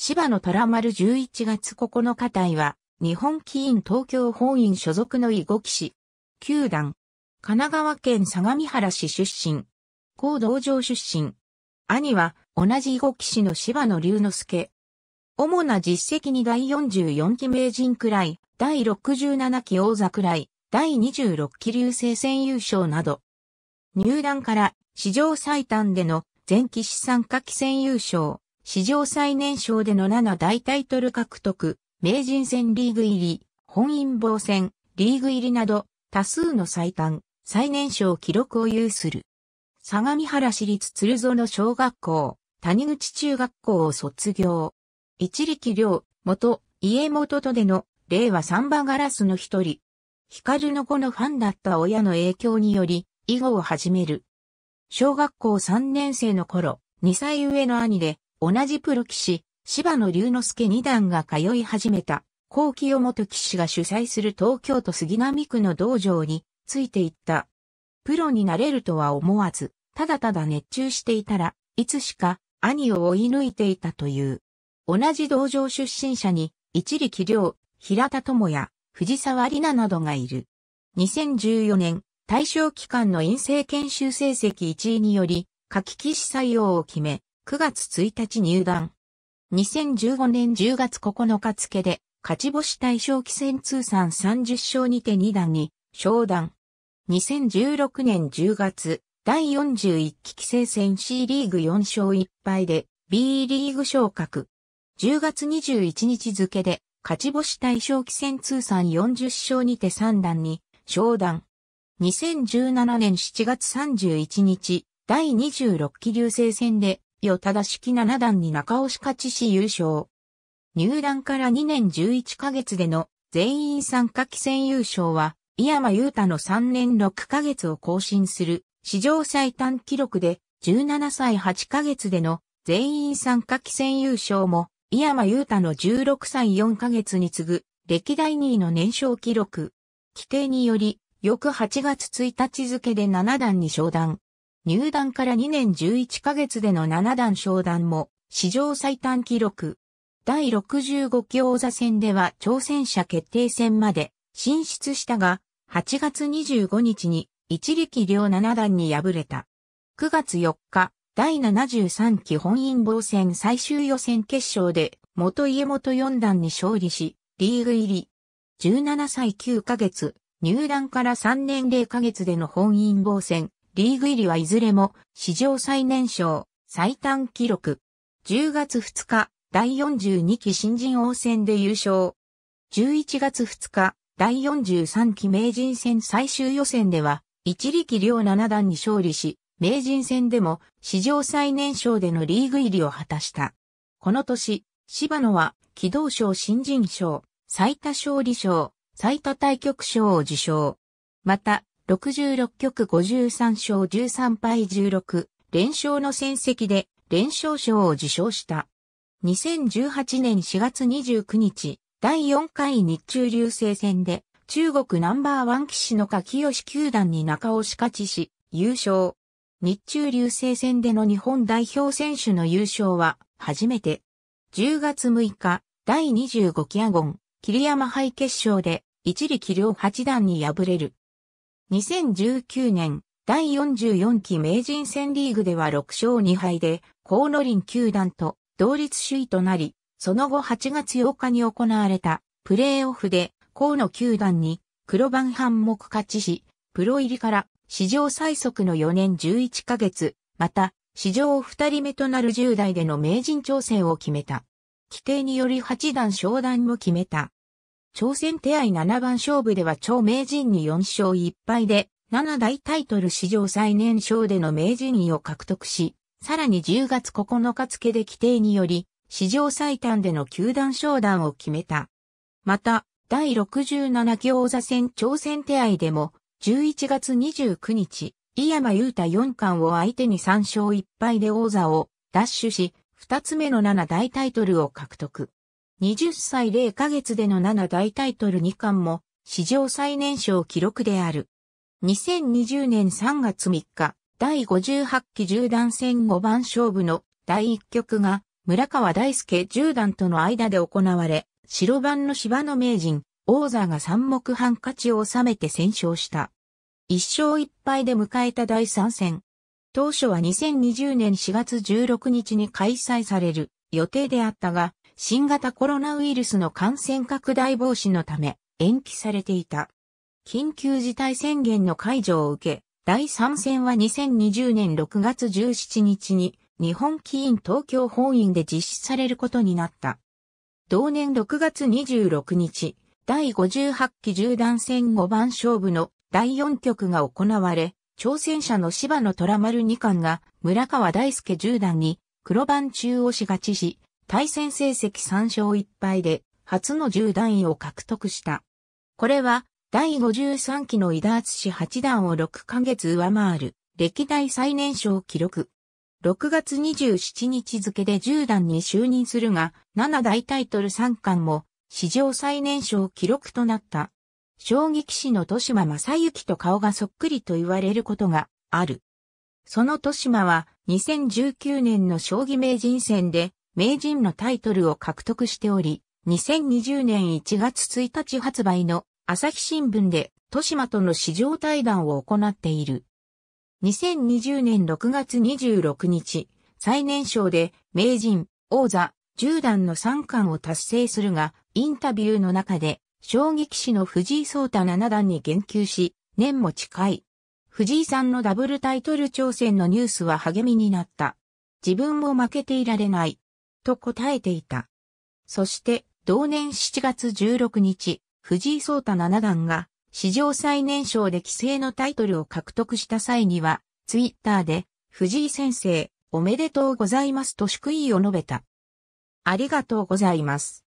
芝野虎丸11月9日隊は、日本棋院東京本院所属の囲碁騎士。九段。神奈川県相模原市出身。高道場出身。兄は、同じ囲碁騎士の芝野龍之介。主な実績に第44期名人くらい、第67期王座くらい、第26期流星戦優勝など。入団から史上最短での前期資産下期戦優勝。史上最年少での7大タイトル獲得、名人戦リーグ入り、本因坊戦、リーグ入りなど、多数の最短、最年少記録を有する。相模原市立鶴園小学校、谷口中学校を卒業。一力良、元、家元とでの、令和三馬ガラスの一人。光の子のファンだった親の影響により、囲碁を始める。小学校3年生の頃、2歳上の兄で、同じプロ棋士、柴野龍之介二段が通い始めた、高清元棋士が主催する東京都杉並区の道場についていった。プロになれるとは思わず、ただただ熱中していたら、いつしか兄を追い抜いていたという。同じ道場出身者に、一力良、平田智也、藤沢里奈などがいる。2014年、対象期間の陰性研修成績1位により、夏季棋士採用を決め、9月1日入団。2015年10月9日付で、勝ち星対象期戦通算30勝にて2段に、昇段。2016年10月、第41期棋聖戦 C リーグ4勝1敗で B リーグ昇格。10月21日付で勝ち星対象棋戦通算40勝にて3段に昇段。2017年7月31日第26期流星戦で与し式七段に中押し勝ちし優勝。入団から2年11ヶ月での全員参加期戦優勝は、井山優太の3年6ヶ月を更新する史上最短記録で、17歳8ヶ月での全員参加期戦優勝も、井山優太の16歳4ヶ月に次ぐ歴代2位の年少記録。規定により、翌8月1日付で7段に昇段。入団から2年11ヶ月での7段昇段も史上最短記録。第65期王座戦では挑戦者決定戦まで進出したが、8月25日に一力遼七段に敗れた。9月4日、第73期本因坊戦最終予選決勝で元家元四段に勝利し、リーグ入り。17歳9ヶ月、入団から3年0ヶ月での本因坊戦リーグ入りはいずれも史上最年少、最短記録。10月2日、第42期新人王戦で優勝。11月2日、第43期名人戦最終予選では、一力両七段に勝利し、名人戦でも史上最年少でのリーグ入りを果たした。この年、柴野は、起動賞新人賞、最多勝利賞、最多対局賞を受賞。また、66局53勝13敗16、連勝の戦績で連勝賞を受賞した。2018年4月29日、第4回日中流星戦で、中国ナンバーワン騎士の柿吉球団に中押し勝ちし、優勝。日中流星戦での日本代表選手の優勝は、初めて。10月6日、第25期アゴン、桐山杯決勝で、一力遼八段に敗れる。2019年、第44期名人戦リーグでは6勝2敗で、河野林球団と同率首位となり、その後8月8日に行われたプレーオフで河野球団に黒番半目勝ちし、プロ入りから史上最速の4年11ヶ月、また史上2人目となる10代での名人挑戦を決めた。規定により8段昇段も決めた。朝鮮手合七番勝負では超名人に4勝1敗で、七大タイトル史上最年少での名人位を獲得し、さらに10月9日付で規定により、史上最短での球団昇段を決めた。また、第67強座戦朝鮮手合でも、11月29日、井山雄太四冠を相手に3勝1敗で王座を奪取し、2つ目の七大タイトルを獲得。20歳0ヶ月での7大タイトル2冠も史上最年少記録である。2020年3月3日、第58期10段戦5番勝負の第1局が村川大輔10段との間で行われ、白番の芝の名人、王座が三目半勝ちを収めて戦勝した。1勝1敗で迎えた第3戦。当初は2020年4月16日に開催される予定であったが、新型コロナウイルスの感染拡大防止のため延期されていた。緊急事態宣言の解除を受け、第3戦は2020年6月17日に日本棋院東京本院で実施されることになった。同年6月26日、第58期10段戦5番勝負の第4局が行われ、挑戦者の芝野虎丸二冠が村川大輔十段に黒番中押し勝ちし、対戦成績3勝1敗で、初の10段位を獲得した。これは、第53期の伊田敦氏8段を6ヶ月上回る、歴代最年少記録。6月27日付で10段に就任するが、7大タイトル3冠も、史上最年少記録となった。将棋騎士の豊島正幸と顔がそっくりと言われることがある。その豊島は2019年の将棋名人戦で名人のタイトルを獲得しており、2020年1月1日発売の朝日新聞で豊島との市場対談を行っている。2020年6月26日、最年少で名人、王座、十段の三冠を達成するが、インタビューの中で、将棋士の藤井聡太七段に言及し、年も近い。藤井さんのダブルタイトル挑戦のニュースは励みになった。自分も負けていられない。と答えていた。そして、同年7月16日、藤井聡太七段が、史上最年少で規制のタイトルを獲得した際には、ツイッターで、藤井先生、おめでとうございますと祝意を述べた。ありがとうございます。